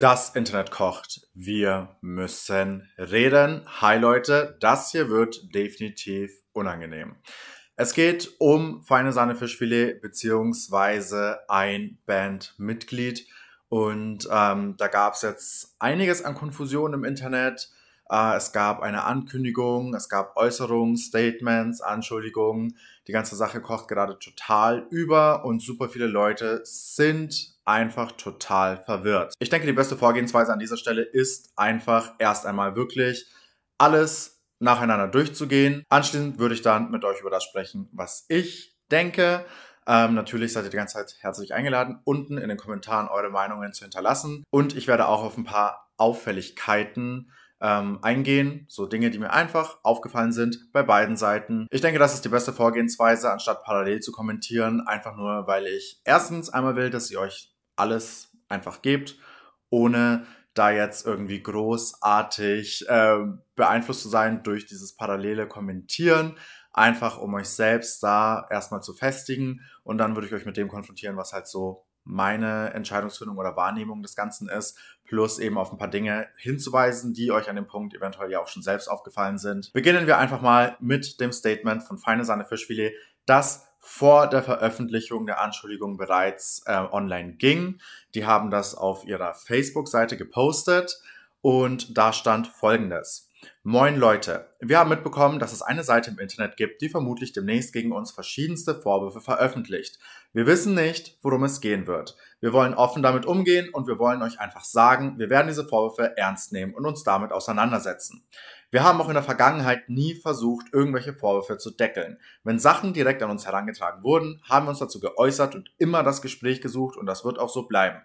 Das Internet kocht. Wir müssen reden. Hi Leute, das hier wird definitiv unangenehm. Es geht um feine Sahne Fischfilet bzw. ein Bandmitglied. Und ähm, da gab es jetzt einiges an Konfusion im Internet. Äh, es gab eine Ankündigung, es gab Äußerungen, Statements, Anschuldigungen. Die ganze Sache kocht gerade total über und super viele Leute sind einfach total verwirrt. Ich denke, die beste Vorgehensweise an dieser Stelle ist einfach erst einmal wirklich alles nacheinander durchzugehen. Anschließend würde ich dann mit euch über das sprechen, was ich denke. Ähm, natürlich seid ihr die ganze Zeit herzlich eingeladen, unten in den Kommentaren eure Meinungen zu hinterlassen. Und ich werde auch auf ein paar Auffälligkeiten ähm, eingehen. So Dinge, die mir einfach aufgefallen sind bei beiden Seiten. Ich denke, das ist die beste Vorgehensweise, anstatt parallel zu kommentieren. Einfach nur, weil ich erstens einmal will, dass ihr euch alles einfach gebt, ohne da jetzt irgendwie großartig äh, beeinflusst zu sein durch dieses parallele Kommentieren. Einfach um euch selbst da erstmal zu festigen und dann würde ich euch mit dem konfrontieren, was halt so meine Entscheidungsfindung oder Wahrnehmung des Ganzen ist, plus eben auf ein paar Dinge hinzuweisen, die euch an dem Punkt eventuell ja auch schon selbst aufgefallen sind. Beginnen wir einfach mal mit dem Statement von Feine Sahne Fischfilet, dass vor der Veröffentlichung der Anschuldigung bereits äh, online ging. Die haben das auf ihrer Facebook-Seite gepostet und da stand Folgendes. Moin Leute, wir haben mitbekommen, dass es eine Seite im Internet gibt, die vermutlich demnächst gegen uns verschiedenste Vorwürfe veröffentlicht. Wir wissen nicht, worum es gehen wird. Wir wollen offen damit umgehen und wir wollen euch einfach sagen, wir werden diese Vorwürfe ernst nehmen und uns damit auseinandersetzen. Wir haben auch in der Vergangenheit nie versucht, irgendwelche Vorwürfe zu deckeln. Wenn Sachen direkt an uns herangetragen wurden, haben wir uns dazu geäußert und immer das Gespräch gesucht und das wird auch so bleiben.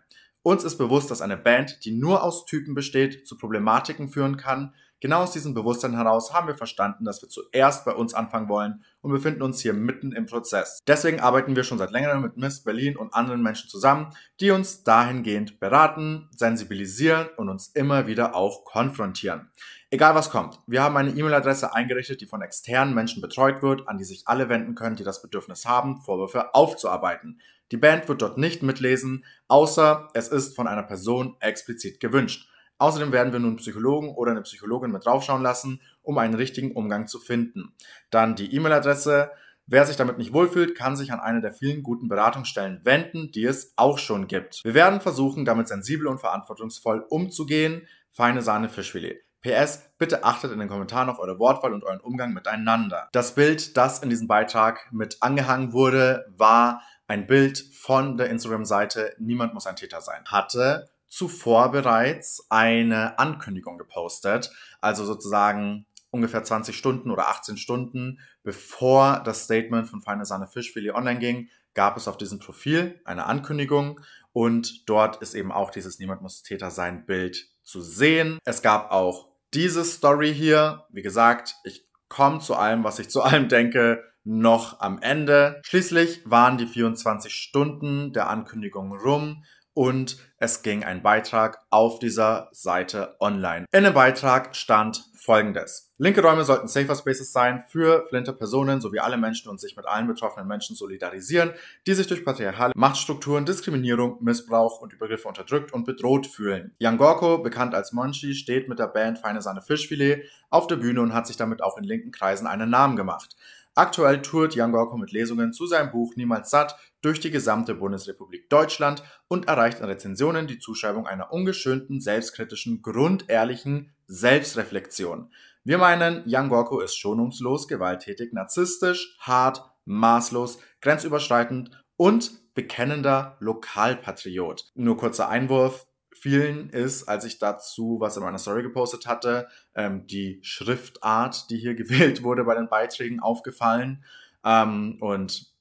Uns ist bewusst, dass eine Band, die nur aus Typen besteht, zu Problematiken führen kann. Genau aus diesem Bewusstsein heraus haben wir verstanden, dass wir zuerst bei uns anfangen wollen und befinden uns hier mitten im Prozess. Deswegen arbeiten wir schon seit längerem mit Miss Berlin und anderen Menschen zusammen, die uns dahingehend beraten, sensibilisieren und uns immer wieder auch konfrontieren. Egal was kommt, wir haben eine E-Mail-Adresse eingerichtet, die von externen Menschen betreut wird, an die sich alle wenden können, die das Bedürfnis haben, Vorwürfe aufzuarbeiten. Die Band wird dort nicht mitlesen, außer es ist von einer Person explizit gewünscht. Außerdem werden wir nun Psychologen oder eine Psychologin mit draufschauen lassen, um einen richtigen Umgang zu finden. Dann die E-Mail-Adresse. Wer sich damit nicht wohlfühlt, kann sich an eine der vielen guten Beratungsstellen wenden, die es auch schon gibt. Wir werden versuchen, damit sensibel und verantwortungsvoll umzugehen. Feine Sahne Fischfilet. PS, bitte achtet in den Kommentaren auf eure Wortwahl und euren Umgang miteinander. Das Bild, das in diesem Beitrag mit angehangen wurde, war ein Bild von der Instagram-Seite Niemand muss ein Täter sein. Hatte zuvor bereits eine Ankündigung gepostet, also sozusagen ungefähr 20 Stunden oder 18 Stunden bevor das Statement von Feine Sahne Fischfilet online ging, gab es auf diesem Profil eine Ankündigung und dort ist eben auch dieses Niemand muss Täter sein Bild zu sehen. Es gab auch diese Story hier, wie gesagt, ich komme zu allem, was ich zu allem denke, noch am Ende. Schließlich waren die 24 Stunden der Ankündigung rum und es ging ein Beitrag auf dieser Seite online. In dem Beitrag stand folgendes. Linke Räume sollten Safer Spaces sein für flinte Personen sowie alle Menschen und sich mit allen betroffenen Menschen solidarisieren, die sich durch patriarchale Machtstrukturen, Diskriminierung, Missbrauch und Übergriffe unterdrückt und bedroht fühlen. Jan Gorko, bekannt als Monchi, steht mit der Band Feine Sahne Fischfilet auf der Bühne und hat sich damit auch in linken Kreisen einen Namen gemacht. Aktuell tourt Jan Gorko mit Lesungen zu seinem Buch Niemals satt durch die gesamte Bundesrepublik Deutschland und erreicht in Rezensionen die Zuschreibung einer ungeschönten, selbstkritischen, grundehrlichen Selbstreflexion. Wir meinen, Jan Gorko ist schonungslos, gewalttätig, narzisstisch, hart, maßlos, grenzüberschreitend und bekennender Lokalpatriot. Nur kurzer Einwurf, auffielen, ist, als ich dazu was in meiner Story gepostet hatte, ähm, die Schriftart, die hier gewählt wurde bei den Beiträgen, aufgefallen. Ähm, und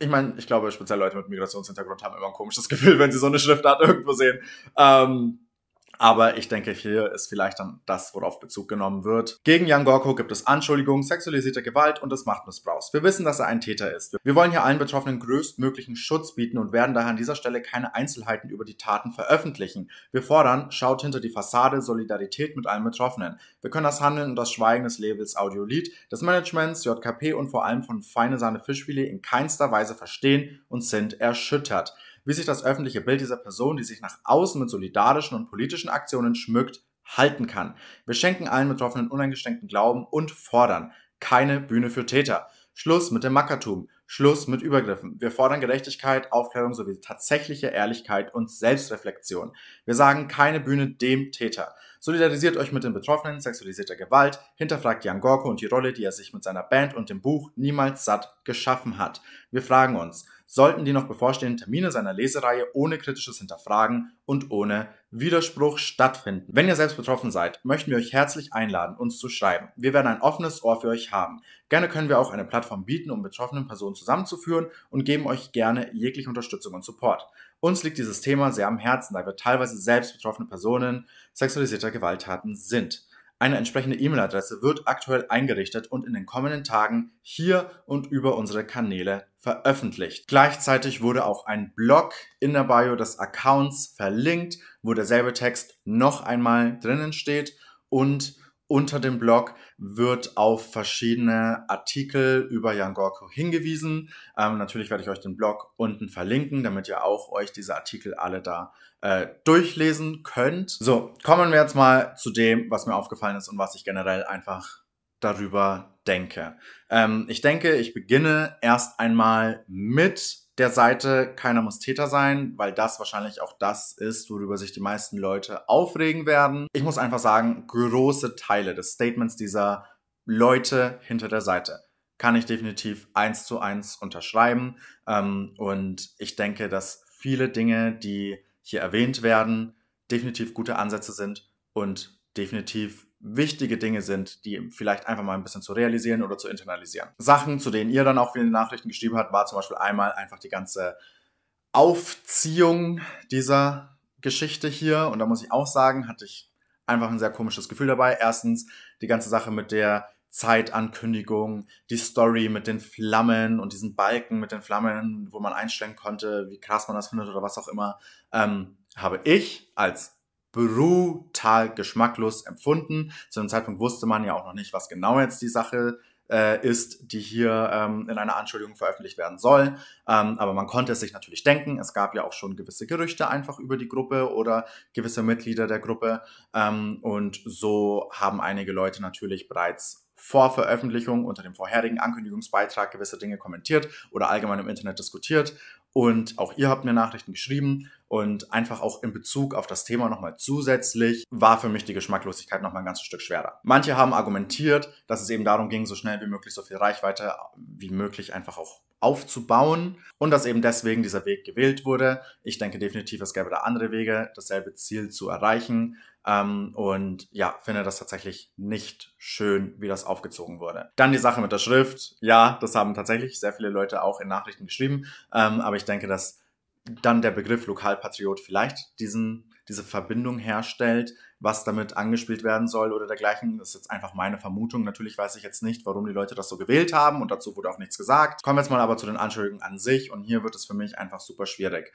ich meine, ich glaube, speziell Leute mit Migrationshintergrund haben immer ein komisches Gefühl, wenn sie so eine Schriftart irgendwo sehen. Ähm, aber ich denke, hier ist vielleicht dann das, worauf Bezug genommen wird. Gegen Jan Gorko gibt es Anschuldigungen, sexualisierte Gewalt und des Machtmissbrauchs. Wir wissen, dass er ein Täter ist. Wir wollen hier allen Betroffenen größtmöglichen Schutz bieten und werden daher an dieser Stelle keine Einzelheiten über die Taten veröffentlichen. Wir fordern, schaut hinter die Fassade, Solidarität mit allen Betroffenen. Wir können das Handeln und das Schweigen des Labels Audiolied, des Managements, JKP und vor allem von Feine Sahne Fischfilet in keinster Weise verstehen und sind erschüttert wie sich das öffentliche Bild dieser Person, die sich nach außen mit solidarischen und politischen Aktionen schmückt, halten kann. Wir schenken allen Betroffenen uneingeschränkten Glauben und fordern keine Bühne für Täter. Schluss mit dem Mackertum. Schluss mit Übergriffen. Wir fordern Gerechtigkeit, Aufklärung sowie tatsächliche Ehrlichkeit und Selbstreflexion. Wir sagen keine Bühne dem Täter. Solidarisiert euch mit den Betroffenen sexualisierter Gewalt, hinterfragt Jan Gorko und die Rolle, die er sich mit seiner Band und dem Buch Niemals satt geschaffen hat. Wir fragen uns, sollten die noch bevorstehenden Termine seiner Lesereihe ohne kritisches Hinterfragen und ohne Widerspruch stattfinden. Wenn ihr selbst betroffen seid, möchten wir euch herzlich einladen, uns zu schreiben. Wir werden ein offenes Ohr für euch haben. Gerne können wir auch eine Plattform bieten, um betroffenen Personen zusammenzuführen und geben euch gerne jegliche Unterstützung und Support. Uns liegt dieses Thema sehr am Herzen, da wir teilweise selbst betroffene Personen sexualisierter Gewalttaten sind. Eine entsprechende E-Mail-Adresse wird aktuell eingerichtet und in den kommenden Tagen hier und über unsere Kanäle veröffentlicht. Gleichzeitig wurde auch ein Blog in der Bio des Accounts verlinkt, wo derselbe Text noch einmal drinnen steht und unter dem Blog wird auf verschiedene Artikel über Jan Gorko hingewiesen. Ähm, natürlich werde ich euch den Blog unten verlinken, damit ihr auch euch diese Artikel alle da äh, durchlesen könnt. So, kommen wir jetzt mal zu dem, was mir aufgefallen ist und was ich generell einfach darüber denke. Ähm, ich denke, ich beginne erst einmal mit der Seite Keiner muss Täter sein, weil das wahrscheinlich auch das ist, worüber sich die meisten Leute aufregen werden. Ich muss einfach sagen, große Teile des Statements dieser Leute hinter der Seite kann ich definitiv eins zu eins unterschreiben. Ähm, und ich denke, dass viele Dinge, die hier erwähnt werden, definitiv gute Ansätze sind und definitiv wichtige Dinge sind, die vielleicht einfach mal ein bisschen zu realisieren oder zu internalisieren. Sachen, zu denen ihr dann auch viele Nachrichten geschrieben habt, war zum Beispiel einmal einfach die ganze Aufziehung dieser Geschichte hier. Und da muss ich auch sagen, hatte ich einfach ein sehr komisches Gefühl dabei. Erstens die ganze Sache mit der Zeitankündigung, die Story mit den Flammen und diesen Balken mit den Flammen, wo man einstellen konnte, wie krass man das findet oder was auch immer, ähm, habe ich als brutal geschmacklos empfunden. Zu dem Zeitpunkt wusste man ja auch noch nicht, was genau jetzt die Sache äh, ist, die hier ähm, in einer Anschuldigung veröffentlicht werden soll. Ähm, aber man konnte es sich natürlich denken. Es gab ja auch schon gewisse Gerüchte einfach über die Gruppe oder gewisse Mitglieder der Gruppe. Ähm, und so haben einige Leute natürlich bereits vor Veröffentlichung unter dem vorherigen Ankündigungsbeitrag gewisse Dinge kommentiert oder allgemein im Internet diskutiert. Und auch ihr habt mir Nachrichten geschrieben und einfach auch in Bezug auf das Thema nochmal zusätzlich war für mich die Geschmacklosigkeit nochmal ein ganzes Stück schwerer. Manche haben argumentiert, dass es eben darum ging, so schnell wie möglich so viel Reichweite wie möglich einfach auch aufzubauen und dass eben deswegen dieser Weg gewählt wurde. Ich denke definitiv, es gäbe da andere Wege, dasselbe Ziel zu erreichen. Ähm, und ja, finde das tatsächlich nicht schön, wie das aufgezogen wurde. Dann die Sache mit der Schrift. Ja, das haben tatsächlich sehr viele Leute auch in Nachrichten geschrieben. Ähm, aber ich denke, dass dann der Begriff Lokalpatriot vielleicht diesen, diese Verbindung herstellt, was damit angespielt werden soll oder dergleichen. Das ist jetzt einfach meine Vermutung. Natürlich weiß ich jetzt nicht, warum die Leute das so gewählt haben und dazu wurde auch nichts gesagt. Kommen wir jetzt mal aber zu den Anschuldigungen an sich und hier wird es für mich einfach super schwierig.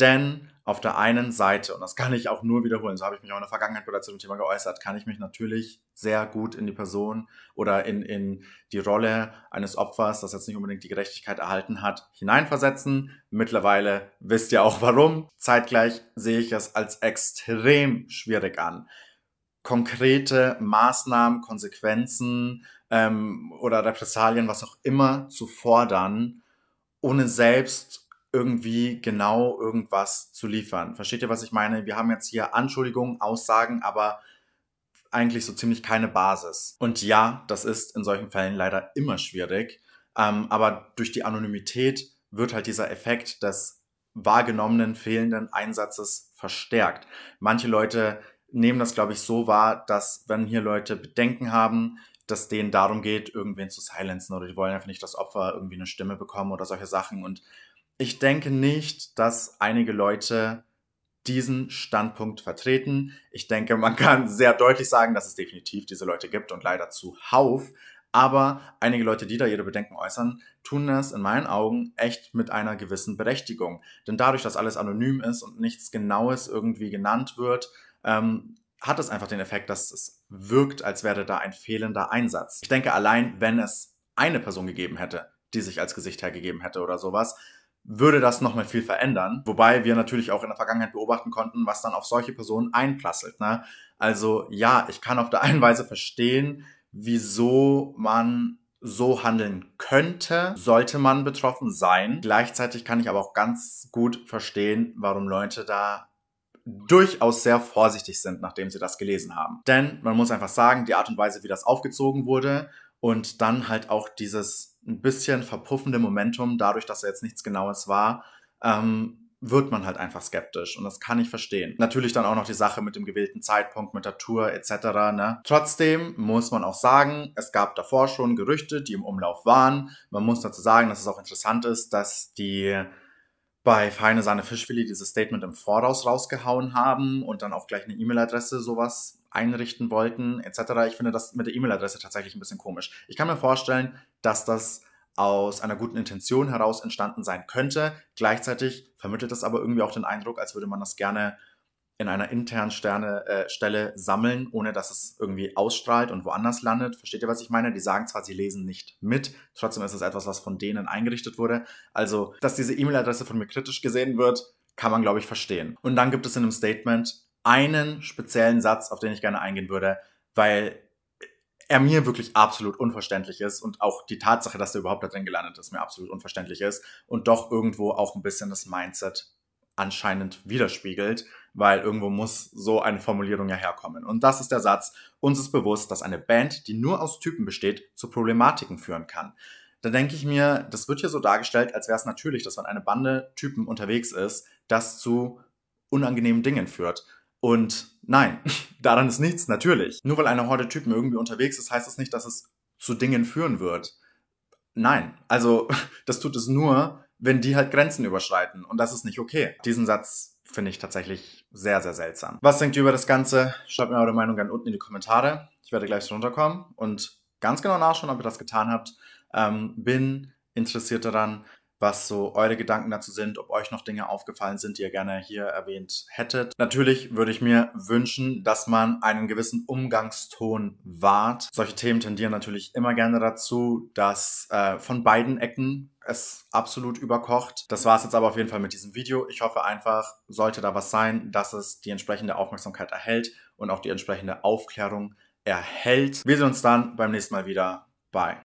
Denn auf der einen Seite, und das kann ich auch nur wiederholen, so habe ich mich auch in der Vergangenheit bereits zu dem Thema geäußert, kann ich mich natürlich sehr gut in die Person oder in, in die Rolle eines Opfers, das jetzt nicht unbedingt die Gerechtigkeit erhalten hat, hineinversetzen. Mittlerweile wisst ihr auch warum. Zeitgleich sehe ich es als extrem schwierig an. Konkrete Maßnahmen, Konsequenzen ähm, oder Repressalien, was auch immer, zu fordern, ohne selbst irgendwie genau irgendwas zu liefern. Versteht ihr, was ich meine? Wir haben jetzt hier Anschuldigungen, Aussagen, aber eigentlich so ziemlich keine Basis. Und ja, das ist in solchen Fällen leider immer schwierig, ähm, aber durch die Anonymität wird halt dieser Effekt des wahrgenommenen fehlenden Einsatzes verstärkt. Manche Leute nehmen das, glaube ich, so wahr, dass wenn hier Leute Bedenken haben, dass denen darum geht, irgendwen zu silenzen oder die wollen einfach nicht, dass Opfer irgendwie eine Stimme bekommen oder solche Sachen. Und ich denke nicht, dass einige Leute diesen Standpunkt vertreten. Ich denke, man kann sehr deutlich sagen, dass es definitiv diese Leute gibt und leider zuhauf. Aber einige Leute, die da ihre Bedenken äußern, tun das in meinen Augen echt mit einer gewissen Berechtigung. Denn dadurch, dass alles anonym ist und nichts Genaues irgendwie genannt wird, ähm, hat es einfach den Effekt, dass es wirkt, als wäre da ein fehlender Einsatz. Ich denke, allein wenn es eine Person gegeben hätte, die sich als Gesicht hergegeben hätte oder sowas, würde das nochmal viel verändern. Wobei wir natürlich auch in der Vergangenheit beobachten konnten, was dann auf solche Personen einprasselt. Ne? Also ja, ich kann auf der einen Weise verstehen, wieso man so handeln könnte, sollte man betroffen sein. Gleichzeitig kann ich aber auch ganz gut verstehen, warum Leute da durchaus sehr vorsichtig sind, nachdem sie das gelesen haben. Denn man muss einfach sagen, die Art und Weise, wie das aufgezogen wurde und dann halt auch dieses ein bisschen verpuffende Momentum, dadurch, dass er jetzt nichts Genaues war, ähm, wird man halt einfach skeptisch und das kann ich verstehen. Natürlich dann auch noch die Sache mit dem gewählten Zeitpunkt, mit der Tour etc. Ne? Trotzdem muss man auch sagen, es gab davor schon Gerüchte, die im Umlauf waren. Man muss dazu sagen, dass es auch interessant ist, dass die bei Feine Sahne Fischfilet dieses Statement im Voraus rausgehauen haben und dann auch gleich eine E-Mail-Adresse sowas einrichten wollten, etc. Ich finde das mit der E-Mail-Adresse tatsächlich ein bisschen komisch. Ich kann mir vorstellen, dass das aus einer guten Intention heraus entstanden sein könnte. Gleichzeitig vermittelt das aber irgendwie auch den Eindruck, als würde man das gerne in einer internen Sterne, äh, Stelle sammeln, ohne dass es irgendwie ausstrahlt und woanders landet. Versteht ihr, was ich meine? Die sagen zwar, sie lesen nicht mit, trotzdem ist es etwas, was von denen eingerichtet wurde. Also, dass diese E-Mail-Adresse von mir kritisch gesehen wird, kann man, glaube ich, verstehen. Und dann gibt es in einem Statement einen speziellen Satz, auf den ich gerne eingehen würde, weil er mir wirklich absolut unverständlich ist und auch die Tatsache, dass er überhaupt da drin gelandet ist, mir absolut unverständlich ist und doch irgendwo auch ein bisschen das Mindset anscheinend widerspiegelt, weil irgendwo muss so eine Formulierung ja herkommen. Und das ist der Satz, uns ist bewusst, dass eine Band, die nur aus Typen besteht, zu Problematiken führen kann. Da denke ich mir, das wird hier so dargestellt, als wäre es natürlich, dass wenn eine Bande Typen unterwegs ist, das zu unangenehmen Dingen führt. Und nein, daran ist nichts, natürlich. Nur weil eine Horde Typen irgendwie unterwegs ist, heißt das nicht, dass es zu Dingen führen wird. Nein, also das tut es nur, wenn die halt Grenzen überschreiten und das ist nicht okay. Diesen Satz finde ich tatsächlich sehr, sehr seltsam. Was denkt ihr über das Ganze? Schreibt mir eure Meinung gerne unten in die Kommentare. Ich werde gleich runterkommen und ganz genau nachschauen, ob ihr das getan habt. Ähm, bin interessiert daran, was so eure Gedanken dazu sind, ob euch noch Dinge aufgefallen sind, die ihr gerne hier erwähnt hättet. Natürlich würde ich mir wünschen, dass man einen gewissen Umgangston wahrt. Solche Themen tendieren natürlich immer gerne dazu, dass äh, von beiden Ecken es absolut überkocht. Das war es jetzt aber auf jeden Fall mit diesem Video. Ich hoffe einfach, sollte da was sein, dass es die entsprechende Aufmerksamkeit erhält und auch die entsprechende Aufklärung erhält. Wir sehen uns dann beim nächsten Mal wieder. Bye.